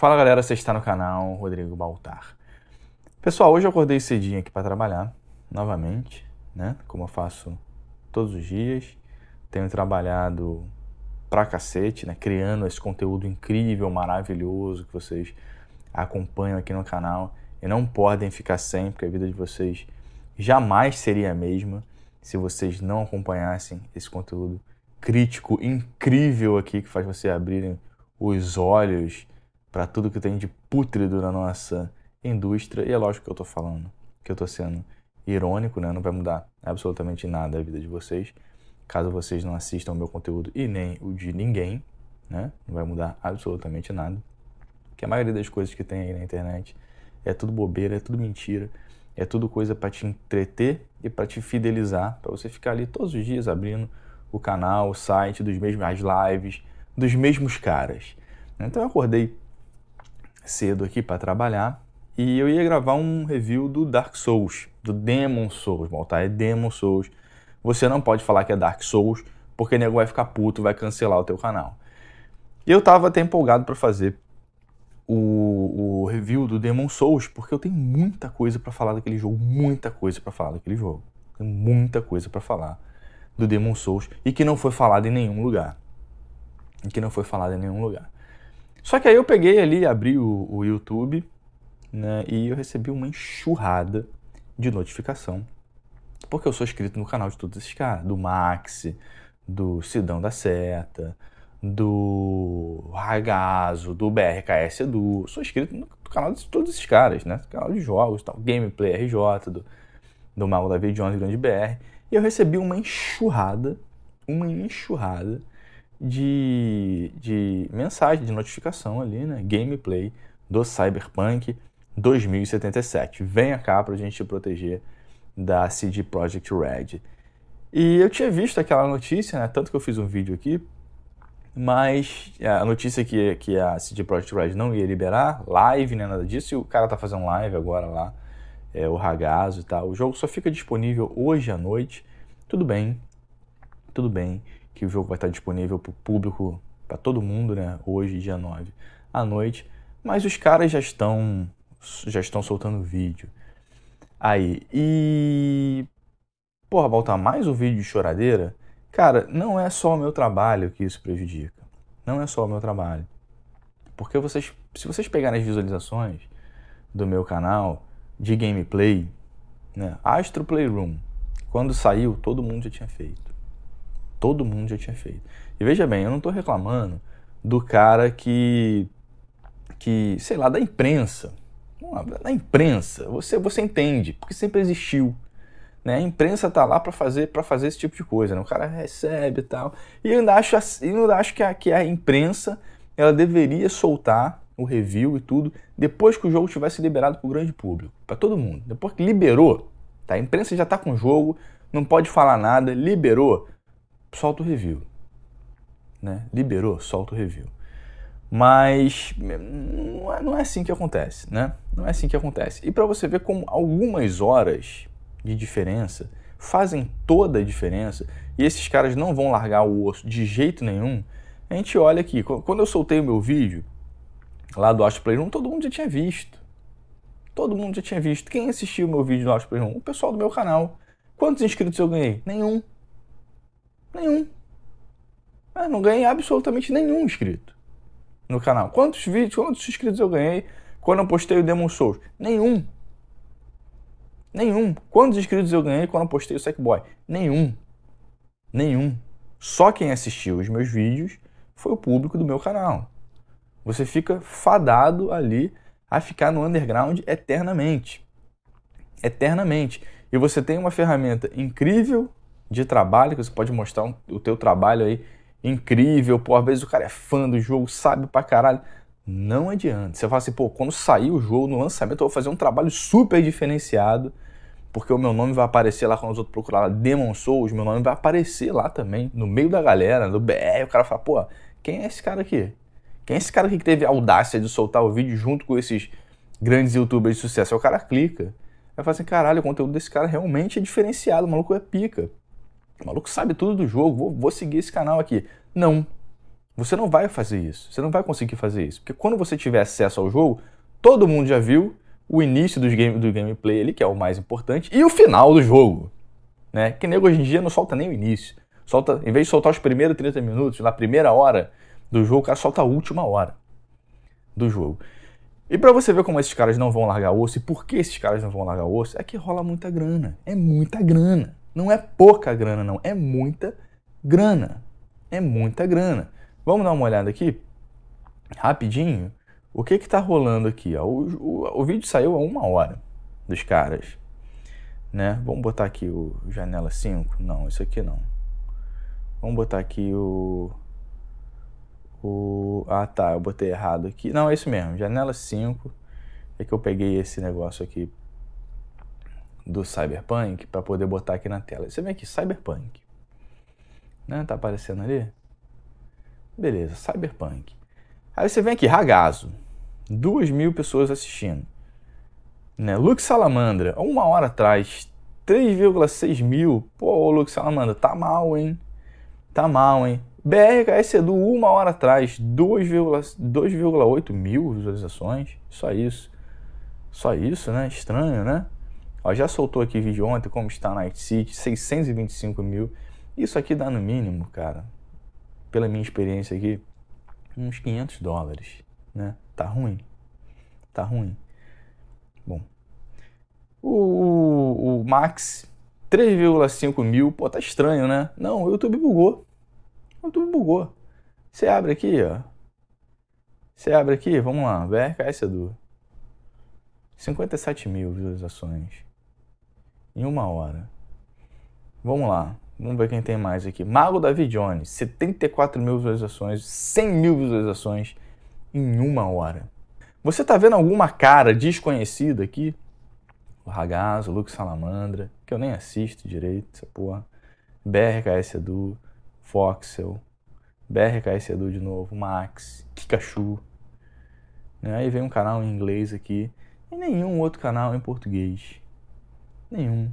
Fala galera, você está no canal Rodrigo Baltar. Pessoal, hoje eu acordei cedinho aqui para trabalhar, novamente, né? Como eu faço todos os dias. Tenho trabalhado pra cacete, né? Criando esse conteúdo incrível, maravilhoso que vocês acompanham aqui no canal. E não podem ficar sem, porque a vida de vocês jamais seria a mesma se vocês não acompanhassem esse conteúdo crítico incrível aqui que faz você abrirem os olhos para tudo que tem de pútrido na nossa indústria. E é lógico que eu estou falando, que eu estou sendo irônico, né? Não vai mudar absolutamente nada a vida de vocês. Caso vocês não assistam o meu conteúdo e nem o de ninguém, né? Não vai mudar absolutamente nada. Que a maioria das coisas que tem aí na internet é tudo bobeira, é tudo mentira, é tudo coisa para te entreter e para te fidelizar, para você ficar ali todos os dias abrindo o canal, o site dos mesmos as lives dos mesmos caras. Então eu acordei cedo aqui para trabalhar e eu ia gravar um review do Dark Souls, do Demon Souls, voltar é Demon Souls. Você não pode falar que é Dark Souls, porque o nego vai ficar puto, vai cancelar o teu canal. E eu tava até empolgado para fazer o, o, review do Demon Souls, porque eu tenho muita coisa para falar daquele jogo, muita coisa para falar daquele jogo. Tem muita coisa para falar do Demon Souls e que não foi falado em nenhum lugar. E que não foi falado em nenhum lugar. Só que aí eu peguei ali, abri o, o YouTube, né, e eu recebi uma enxurrada de notificação, porque eu sou inscrito no canal de todos esses caras, do Max, do Sidão da Seta, do Ragazo, do BRKS Edu, sou inscrito no canal de todos esses caras, né, canal de jogos, tal, Gameplay RJ, do, do Mago David Jones, Grande BR, e eu recebi uma enxurrada, uma enxurrada de, de mensagem, de notificação ali, né? Gameplay do Cyberpunk 2077. Venha cá para a gente te proteger da CD Projekt Red. E eu tinha visto aquela notícia, né? Tanto que eu fiz um vídeo aqui, mas a notícia que, que a CD Projekt Red não ia liberar, live, né? Nada disso, e o cara tá fazendo live agora lá, é, o ragazo e tal. O jogo só fica disponível hoje à noite. Tudo bem, tudo bem que o jogo vai estar disponível para o público, para todo mundo, né? Hoje, dia 9 à noite. Mas os caras já estão, já estão soltando vídeo. Aí, e. Porra, voltar mais um vídeo de choradeira? Cara, não é só o meu trabalho que isso prejudica. Não é só o meu trabalho. Porque vocês, se vocês pegarem as visualizações do meu canal de gameplay, né? Astro Playroom, quando saiu, todo mundo já tinha feito. Todo mundo já tinha feito. E veja bem, eu não estou reclamando do cara que, que, sei lá, da imprensa. Da imprensa, você, você entende, porque sempre existiu. Né? A imprensa tá lá para fazer para fazer esse tipo de coisa, né? O cara recebe e tal. E eu ainda acho, eu ainda acho que, a, que a imprensa ela deveria soltar o review e tudo depois que o jogo tivesse liberado para o grande público, para todo mundo. Depois que liberou, tá? A imprensa já tá com o jogo, não pode falar nada, liberou solta o review. Né? Liberou, solta o review. Mas hum, não é, não é assim que acontece, né? Não é assim que acontece. E para você ver como algumas horas de diferença fazem toda a diferença e esses caras não vão largar o osso de jeito nenhum, a gente olha aqui. Quando eu soltei o meu vídeo lá do Astro Play 1, todo mundo já tinha visto. Todo mundo já tinha visto. Quem assistiu o meu vídeo do Astro Play 1? O pessoal do meu canal. Quantos inscritos eu ganhei? Nenhum. Nenhum. Eu não ganhei absolutamente nenhum inscrito no canal. Quantos vídeos, quantos inscritos eu ganhei quando eu postei o Demon Souls? Nenhum. Nenhum. Quantos inscritos eu ganhei quando eu postei o Sackboy? Nenhum. Nenhum. Só quem assistiu os meus vídeos foi o público do meu canal. Você fica fadado ali a ficar no underground eternamente. Eternamente. E você tem uma ferramenta incrível de trabalho, que você pode mostrar um, o teu trabalho aí incrível, pô, às vezes o cara é fã do jogo, sabe pra caralho. Não adianta. Você fala assim, pô, quando sair o jogo no lançamento, eu vou fazer um trabalho super diferenciado, porque o meu nome vai aparecer lá quando os outros procurarem lá, Demon Souls, meu nome vai aparecer lá também, no meio da galera, no BR, o cara fala, pô, quem é esse cara aqui? Quem é esse cara aqui que teve a audácia de soltar o vídeo junto com esses grandes youtubers de sucesso? Aí o cara clica. Aí fala assim, caralho, o conteúdo desse cara realmente é diferenciado, o maluco é pica o maluco sabe tudo do jogo, vou, vou seguir esse canal aqui. Não. Você não vai fazer isso. Você não vai conseguir fazer isso. Porque quando você tiver acesso ao jogo, todo mundo já viu o início dos game, do gameplay ali, que é o mais importante, e o final do jogo. Né? Que nego hoje em dia não solta nem o início. Solta, em vez de soltar os primeiros 30 minutos, na primeira hora do jogo, o cara solta a última hora do jogo. E para você ver como esses caras não vão largar osso e por que esses caras não vão largar osso, é que rola muita grana. É muita grana. Não é pouca grana, não. É muita grana. É muita grana. Vamos dar uma olhada aqui? Rapidinho. O que está rolando aqui? O, o, o vídeo saiu há uma hora dos caras. Né? Vamos botar aqui o janela 5? Não, isso aqui não. Vamos botar aqui o... o... Ah, tá, eu botei errado aqui. Não, é isso mesmo, janela 5. É que eu peguei esse negócio aqui do Cyberpunk para poder botar aqui na tela. Você vem aqui, Cyberpunk. Né? Tá aparecendo ali? Beleza, Cyberpunk. Aí você vem aqui, Ragazo. Duas mil pessoas assistindo. Né? Luke Salamandra, uma hora atrás, 3,6 mil. Pô, Luke Salamandra, tá mal, hein? Tá mal, hein? BRKS Edu, uma hora atrás, 2,8 mil visualizações. Só isso. Só isso, né? Estranho, né? Ó, já soltou aqui vídeo ontem, como está na City, 625 mil. Isso aqui dá no mínimo, cara, pela minha experiência aqui, uns 500 dólares, né? Tá ruim, tá ruim. Bom, o, o, o Max, 3,5 mil, pô, tá estranho, né? Não, o YouTube bugou, o YouTube bugou. Você abre aqui, ó. Você abre aqui, vamos lá, VRKS Edu. 57 mil visualizações em uma hora. Vamos lá. Vamos ver quem tem mais aqui. Mago David Jones, 74 mil visualizações, 100 mil visualizações em uma hora. Você tá vendo alguma cara desconhecida aqui? O Ragazzo, o Luke Salamandra, que eu nem assisto direito, essa porra. BRKS Edu, Foxel, BRKS Edu de novo, Max, Kikachu. Né? Aí vem um canal em inglês aqui e nenhum outro canal em português nenhum.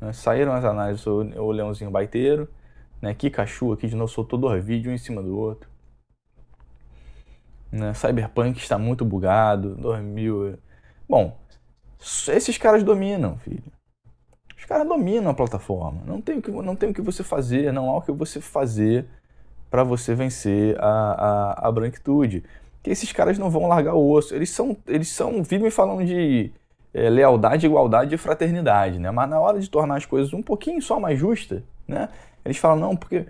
Né? Saíram as análises do o Leãozinho Baiteiro, né? Kikachu aqui de novo soltou dois vídeos um em cima do outro. Né? Cyberpunk está muito bugado, 2000... É. Bom, esses caras dominam, filho. Os caras dominam a plataforma. Não tem o que, não tem o que você fazer, não há o que você fazer para você vencer a, a, a branquitude. Que esses caras não vão largar o osso. Eles são, eles são, vivem falando de é, lealdade, igualdade e fraternidade, né? Mas na hora de tornar as coisas um pouquinho só mais justas, né? Eles falam, não, porque,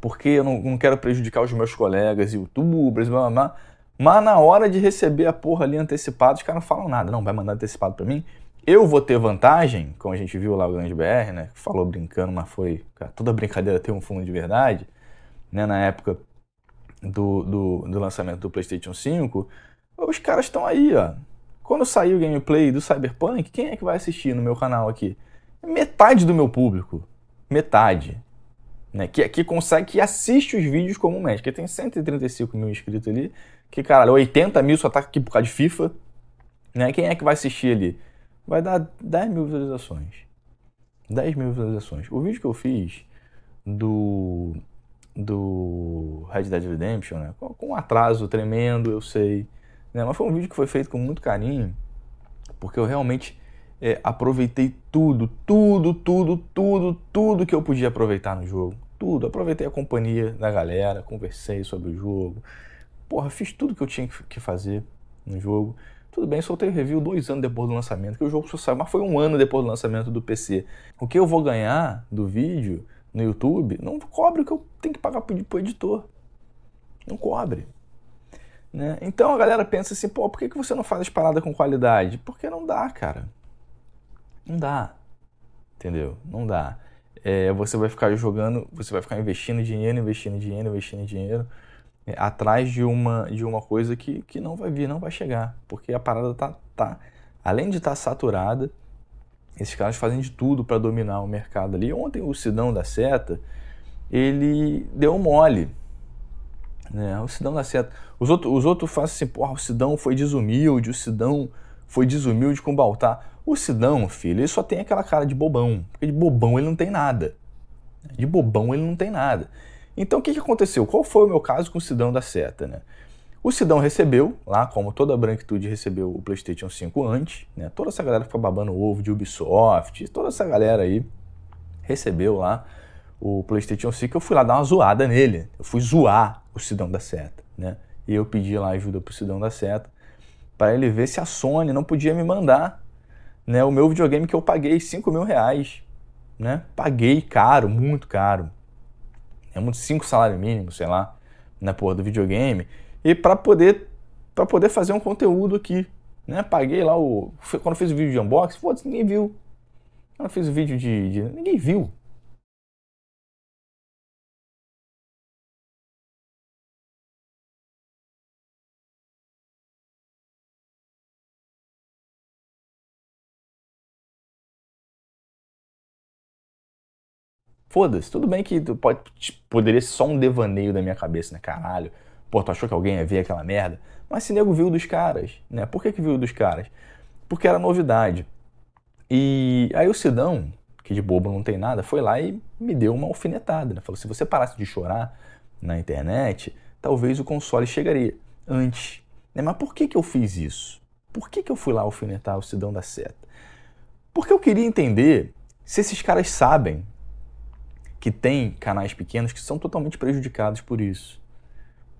porque eu não, não quero prejudicar os meus colegas, youtubers, blá, blá, blá. Mas na hora de receber a porra ali antecipado, os caras não falam nada. Não, vai mandar antecipado para mim. Eu vou ter vantagem, como a gente viu lá o Grande BR, né? Que falou brincando, mas foi... Cara, toda brincadeira tem um fundo de verdade, né? Na época do, do, do lançamento do PlayStation 5, os caras estão aí, ó quando sair o gameplay do Cyberpunk, quem é que vai assistir no meu canal aqui? Metade do meu público. Metade. Né? Que, que consegue, que assiste os vídeos como médico. tem 135 mil inscritos ali, que, caralho, 80 mil só tá aqui por causa de FIFA. Né? Quem é que vai assistir ali? Vai dar 10 mil visualizações. 10 mil visualizações. O vídeo que eu fiz do do Red Dead Redemption, né? Com, um atraso tremendo, eu sei. Né? Mas foi um vídeo que foi feito com muito carinho, porque eu realmente é, aproveitei tudo, tudo, tudo, tudo, tudo que eu podia aproveitar no jogo. Tudo. Aproveitei a companhia da galera, conversei sobre o jogo. Porra, fiz tudo que eu tinha que fazer no jogo. Tudo bem, soltei o review dois anos depois do lançamento, que o jogo só saiu, mas foi um ano depois do lançamento do PC. O que eu vou ganhar do vídeo no YouTube não cobre o que eu tenho que pagar pro editor. Não cobre. Né? Então a galera pensa assim, pô, por que, que você não faz as paradas com qualidade? Porque não dá, cara. Não dá. Entendeu? Não dá. É, você vai ficar jogando, você vai ficar investindo dinheiro, investindo dinheiro, investindo dinheiro é, atrás de uma, de uma coisa que, que não vai vir, não vai chegar. Porque a parada tá, tá além de estar tá saturada, esses caras fazem de tudo para dominar o mercado ali. Ontem o Sidão da Seta, ele deu mole né? o Sidão dá certo. Os outros os outros fazem assim, porra, o Sidão foi desumilde, o Sidão foi desumilde com o Baltar. O Sidão, filho, ele só tem aquela cara de bobão. Porque de bobão ele não tem nada. De bobão ele não tem nada. Então o que, que aconteceu? Qual foi o meu caso com o Sidão da Seta, né? O Sidão recebeu, lá como toda a branquitude recebeu o PlayStation 5 antes, né? Toda essa galera que foi babando o ovo de Ubisoft, toda essa galera aí recebeu lá o PlayStation 5. Eu fui lá dar uma zoada nele. Eu fui zoar o Sidão da Seta, né? E eu pedi lá ajuda pro Sidão da Seta para ele ver se a Sony não podia me mandar, né? O meu videogame que eu paguei 5 mil reais, né? Paguei caro, muito caro. É muito cinco salário mínimo, sei lá, na porra do videogame. E para poder para poder fazer um conteúdo aqui, né? Paguei lá o quando eu fiz o vídeo de unboxing, foda-se, ninguém viu. Quando eu fiz o vídeo de, de ninguém viu, Foda-se, tudo bem que pode, tipo, poderia ser só um devaneio da minha cabeça, né? Caralho, pô, tu achou que alguém ia ver aquela merda? Mas se nego viu dos caras, né? Por que, que viu dos caras? Porque era novidade. E aí o Sidão, que de bobo não tem nada, foi lá e me deu uma alfinetada, né? Falou, se você parasse de chorar na internet, talvez o console chegaria antes. Né? Mas por que, que eu fiz isso? Por que, que eu fui lá alfinetar o Sidão da Seta? Porque eu queria entender se esses caras sabem que tem canais pequenos que são totalmente prejudicados por isso.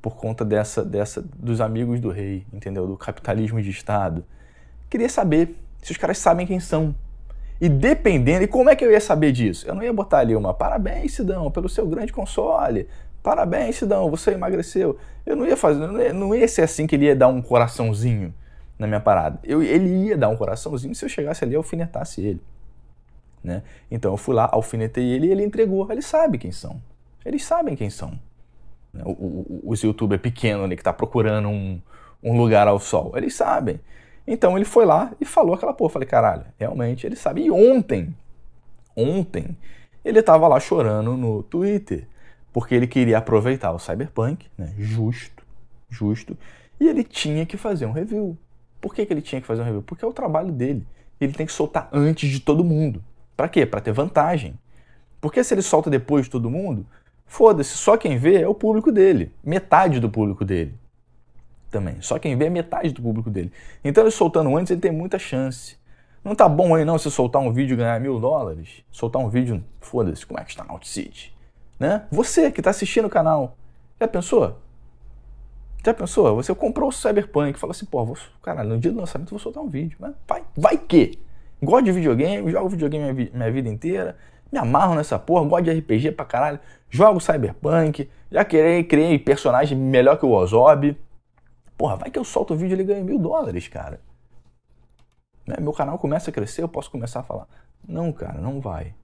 Por conta dessa, dessa dos amigos do rei, entendeu? Do capitalismo de Estado. Queria saber se os caras sabem quem são. E dependendo, e como é que eu ia saber disso? Eu não ia botar ali uma parabéns, Sidão, pelo seu grande console. Parabéns, Sidão, você emagreceu. Eu não ia fazer, não ia, não ia ser assim que ele ia dar um coraçãozinho na minha parada. Eu, ele ia dar um coraçãozinho se eu chegasse ali e alfinetasse ele. Né? Então eu fui lá, alfinetei ele e ele entregou. Ele sabe quem são. Eles sabem quem são. Né? O, o, os youtuber é pequeno ali que está procurando um, um lugar ao sol. Eles sabem. Então ele foi lá e falou aquela porra. falei, caralho, realmente ele sabe. E ontem, ontem, ele estava lá chorando no Twitter. Porque ele queria aproveitar o Cyberpunk, né? Justo, justo. E ele tinha que fazer um review. Por que, que ele tinha que fazer um review? Porque é o trabalho dele. Ele tem que soltar antes de todo mundo. Para quê? Para ter vantagem. Porque se ele solta depois de todo mundo, foda-se, só quem vê é o público dele, metade do público dele. Também, só quem vê é metade do público dele. Então ele soltando antes, ele tem muita chance. Não tá bom aí não se soltar um vídeo e ganhar mil dólares? Soltar um vídeo, foda-se, como é que está na Outseed? Né? Você que está assistindo o canal, já pensou? Já pensou? Você comprou o Cyberpunk e falou assim, pô, vou, cara, no dia do lançamento eu vou soltar um vídeo. Né? Vai, vai que Gosto de videogame, jogo videogame minha, minha vida inteira, me amarro nessa porra, gosto de RPG pra caralho, jogo Cyberpunk, já criei, criei personagem melhor que o Ozob. Porra, vai que eu solto o vídeo e ele ganha mil dólares, cara. Né? Meu canal começa a crescer, eu posso começar a falar. Não, cara, não vai.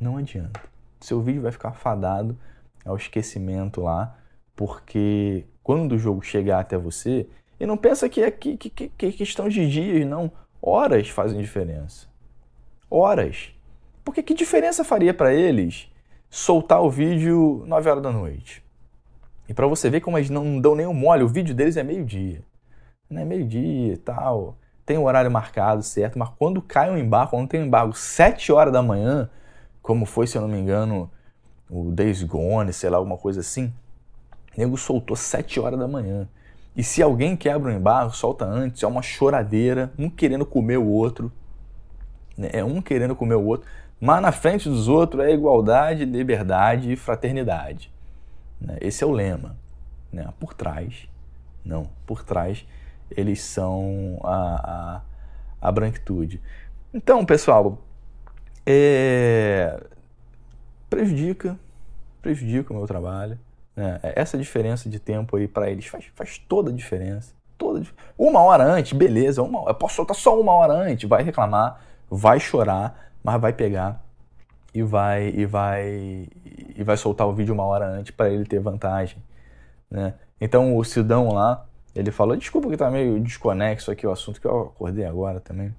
Não adianta. Seu vídeo vai ficar fadado ao esquecimento lá, porque quando o jogo chegar até você, e não pensa que é que, que, que, questão de dias, não. Horas fazem diferença. Horas. Porque que diferença faria para eles soltar o vídeo 9 horas da noite? E para você ver como eles não dão nenhum mole, o vídeo deles é meio-dia. Não é meio-dia e tal. Tem o horário marcado, certo? Mas quando cai um embargo, quando tem um embargo 7 horas da manhã, como foi, se eu não me engano, o Days Gone, sei lá, alguma coisa assim, o nego soltou 7 horas da manhã. E se alguém quebra um embargo, solta antes, é uma choradeira, um querendo comer o outro, né? é um querendo comer o outro, mas na frente dos outros é igualdade, liberdade e fraternidade. Né? Esse é o lema. Né? Por trás, não, por trás eles são a, a, a branquitude. Então, pessoal, é... prejudica, prejudica o meu trabalho. Né? É, essa diferença de tempo aí para eles faz, faz toda a diferença. Toda, uma hora antes, beleza, uma, eu posso soltar só uma hora antes, vai reclamar, vai chorar, mas vai pegar e vai e vai e vai soltar o vídeo uma hora antes para ele ter vantagem, né? Então o Sidão lá, ele falou, desculpa que tá meio desconexo aqui o assunto que eu acordei agora também.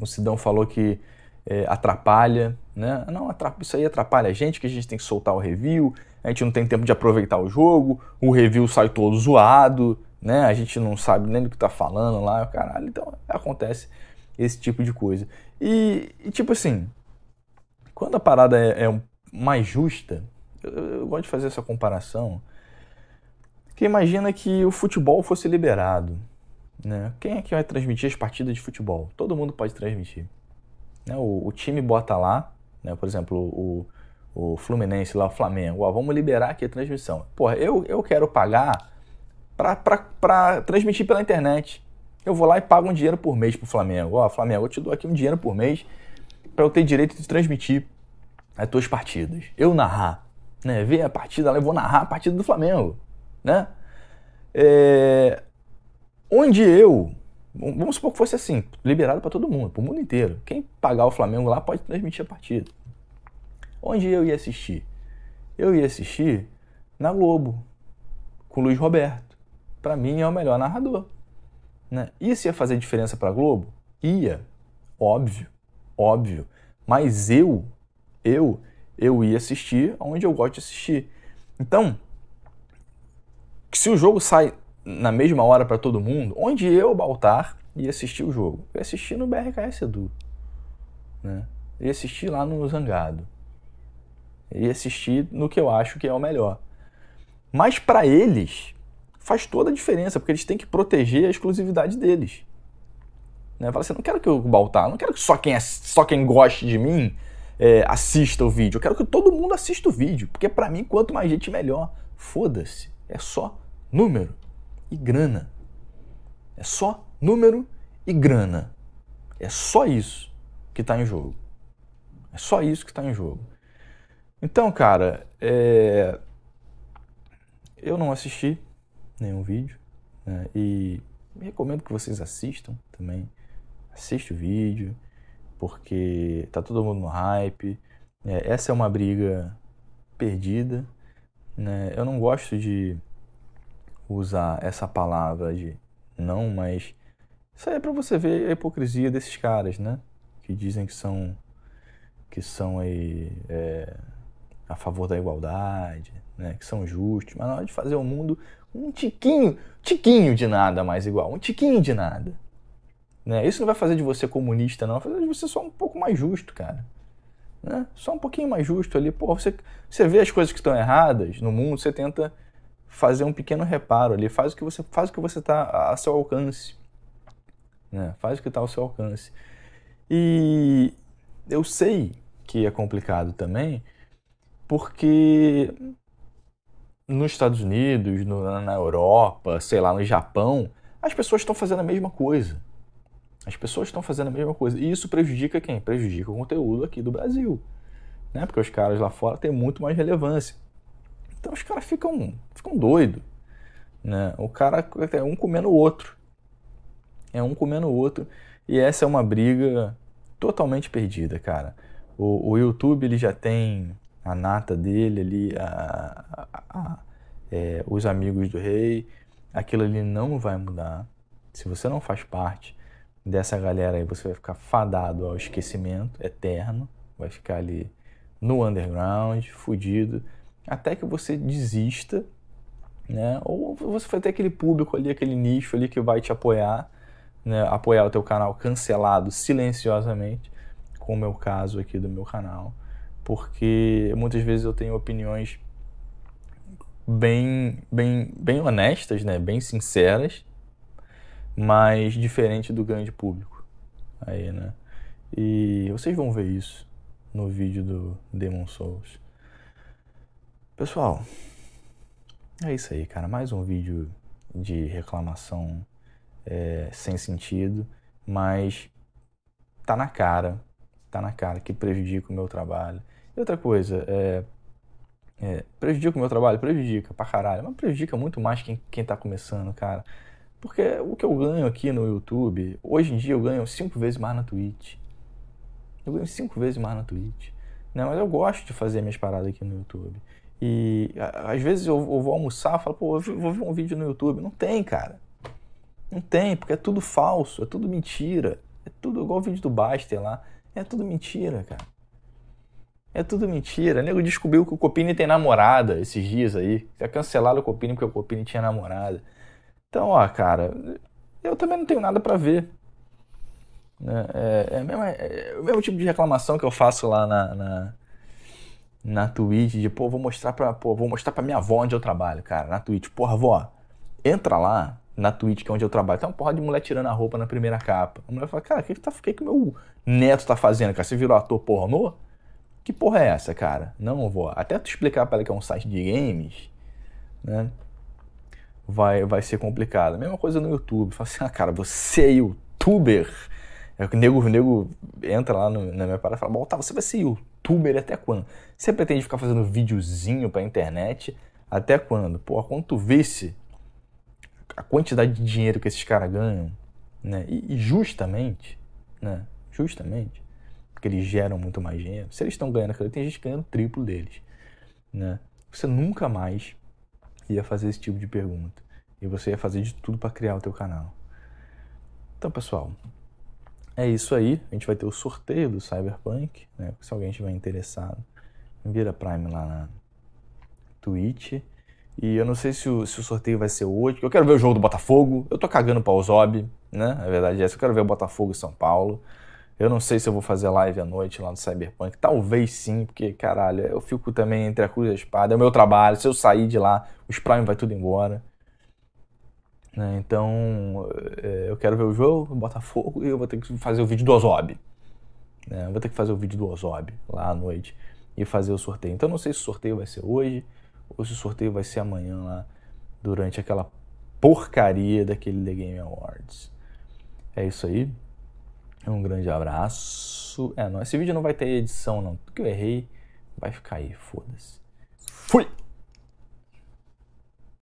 O Sidão falou que é, atrapalha, né? Não, atrapalha, isso aí atrapalha a gente, que a gente tem que soltar o review, a gente não tem tempo de aproveitar o jogo, o review sai todo zoado, né? A gente não sabe nem do que tá falando lá, caralho. Então acontece esse tipo de coisa. E, e tipo assim, quando a parada é, é mais justa, eu, eu gosto de fazer essa comparação. que imagina que o futebol fosse liberado. Né? Quem é que vai transmitir as partidas de futebol? Todo mundo pode transmitir. Né? O, o, time bota lá, né? por exemplo, o, o Fluminense lá, o Flamengo, ó, vamos liberar aqui a transmissão. Porra, eu, eu quero pagar para transmitir pela internet. Eu vou lá e pago um dinheiro por mês pro Flamengo. Ó, Flamengo, eu te dou aqui um dinheiro por mês para eu ter direito de transmitir as tuas partidas. Eu narrar, né? Ver a partida lá, eu vou narrar a partida do Flamengo, né? É... Onde eu, vamos supor que fosse assim, liberado para todo mundo, para o mundo inteiro. Quem pagar o Flamengo lá pode transmitir a partida. Onde eu ia assistir? Eu ia assistir na Globo, com Luiz Roberto. Para mim é o melhor narrador. Né? Isso ia fazer diferença para Globo? Ia, óbvio, óbvio. Mas eu, eu, eu ia assistir onde eu gosto de assistir. Então, se o jogo sai na mesma hora para todo mundo, onde eu, Baltar, ia assistir o jogo? Eu ia assistir no BRKS Edu. Né? ia assistir lá no Zangado e assistir no que eu acho que é o melhor. Mas para eles faz toda a diferença, porque eles têm que proteger a exclusividade deles. Né? Fala assim, não quero que o Baltar, tá, não quero que só quem, só quem goste de mim é, assista o vídeo. Eu quero que todo mundo assista o vídeo, porque para mim quanto mais gente melhor. Foda-se, é só número e grana. É só número e grana. É só isso que está em jogo. É só isso que está em jogo. Então, cara, é... eu não assisti nenhum vídeo né? e recomendo que vocês assistam também. Assiste o vídeo, porque tá todo mundo no hype. É, essa é uma briga perdida. Né? Eu não gosto de usar essa palavra de não, mas isso aí é para você ver a hipocrisia desses caras, né? Que dizem que são que são aí é, a favor da igualdade, né, que são justos, mas na hora de fazer o mundo um tiquinho, tiquinho de nada mais igual, um tiquinho de nada. Né? Isso não vai fazer de você comunista, não, vai fazer de você só um pouco mais justo, cara. Né? Só um pouquinho mais justo ali. Pô, você, você vê as coisas que estão erradas no mundo, você tenta fazer um pequeno reparo ali, faz o que você faz o que você está a seu alcance. Né? Faz o que está ao seu alcance. E eu sei que é complicado também, porque nos Estados Unidos, no, na Europa, sei lá, no Japão, as pessoas estão fazendo a mesma coisa. As pessoas estão fazendo a mesma coisa. E isso prejudica quem? Prejudica o conteúdo aqui do Brasil. Né? Porque os caras lá fora têm muito mais relevância. Então os caras ficam, ficam doidos. Né? O cara é um comendo o outro. É um comendo o outro. E essa é uma briga totalmente perdida, cara. O, o YouTube ele já tem a nata dele ali, a, a, a, é, os amigos do rei, aquilo ali não vai mudar. Se você não faz parte dessa galera aí, você vai ficar fadado ao esquecimento eterno, vai ficar ali no underground, fudido, até que você desista, né? Ou você vai ter aquele público ali, aquele nicho ali que vai te apoiar, né? apoiar o teu canal cancelado silenciosamente, como é o caso aqui do meu canal porque muitas vezes eu tenho opiniões bem, bem, bem honestas, né? bem sinceras, mas diferente do grande público. Aí, né? E vocês vão ver isso no vídeo do Demon Souls. Pessoal, é isso aí, cara. Mais um vídeo de reclamação é, sem sentido, mas tá na cara, tá na cara que prejudica o meu trabalho e outra coisa, é, é, prejudica o meu trabalho? Prejudica pra caralho. Mas prejudica muito mais quem, quem tá começando, cara. Porque o que eu ganho aqui no YouTube, hoje em dia eu ganho cinco vezes mais na Twitch. Eu ganho cinco vezes mais na Twitch. Né? Mas eu gosto de fazer minhas paradas aqui no YouTube. E a, às vezes eu, eu vou almoçar e falo, pô, eu vou ver um vídeo no YouTube. Não tem, cara. Não tem, porque é tudo falso, é tudo mentira. É tudo igual o vídeo do Baster lá. É tudo mentira, cara. É tudo mentira. O nego descobriu que o Copini tem namorada esses dias aí. Já cancelaram o Copini porque o Copini tinha namorada. Então, ó, cara, eu também não tenho nada para ver. Né? É, é, é, é, o mesmo tipo de reclamação que eu faço lá na, na, na Twitch, de pô, vou mostrar pra, pô, vou mostrar pra minha avó onde eu trabalho, cara, na Twitch. Porra, vó, entra lá na Twitch, que é onde eu trabalho. Tá uma porra de mulher tirando a roupa na primeira capa. A mulher fala, cara, o que, que, tá, que, que meu neto tá fazendo, cara? Você virou ator pornô? que porra é essa, cara? Não vou. Até tu explicar para ela que é um site de games, né? Vai, vai ser complicado. Mesma coisa no YouTube. Fala assim, ah, cara, você é youtuber? É o nego, o nego entra lá no, na minha parada e fala, tá, você vai ser youtuber até quando? Você pretende ficar fazendo videozinho pra internet até quando? Pô, quando tu visse a quantidade de dinheiro que esses caras ganham, né? E, e justamente, né? Justamente, porque eles geram muito mais dinheiro, se eles estão ganhando aquilo, tem gente ganhando o triplo deles. Né? Você nunca mais ia fazer esse tipo de pergunta. E você ia fazer de tudo para criar o teu canal. Então, pessoal, é isso aí. A gente vai ter o sorteio do Cyberpunk, né? Se alguém estiver interessado, vira Prime lá na Twitch. E eu não sei se o, se o sorteio vai ser hoje, eu quero ver o jogo do Botafogo. Eu tô cagando pra Ozob, né? A verdade é essa. Eu quero ver o Botafogo e São Paulo. Eu não sei se eu vou fazer live à noite lá no Cyberpunk. Talvez sim, porque, caralho, eu fico também entre a cruz e a espada. É o meu trabalho. Se eu sair de lá, os Prime vai tudo embora. Né? Então, é, eu quero ver o jogo, o Botafogo, e eu vou ter que fazer o vídeo do Ozob. Né? Vou ter que fazer o vídeo do Ozob lá à noite e fazer o sorteio. Então, não sei se o sorteio vai ser hoje ou se o sorteio vai ser amanhã lá durante aquela porcaria daquele The Game Awards. É isso aí. É um grande abraço. É, não, esse vídeo não vai ter edição, não. Tudo que eu errei vai ficar aí, foda-se. Fui!